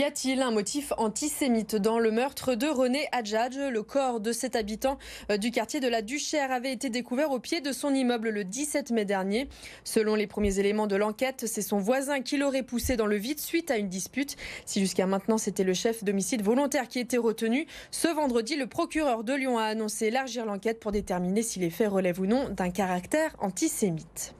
Y a-t-il un motif antisémite dans le meurtre de René Adjadj Le corps de cet habitant euh, du quartier de la Duchère avait été découvert au pied de son immeuble le 17 mai dernier. Selon les premiers éléments de l'enquête, c'est son voisin qui l'aurait poussé dans le vide suite à une dispute. Si jusqu'à maintenant c'était le chef d'homicide volontaire qui était retenu, ce vendredi, le procureur de Lyon a annoncé élargir l'enquête pour déterminer si les faits relèvent ou non d'un caractère antisémite.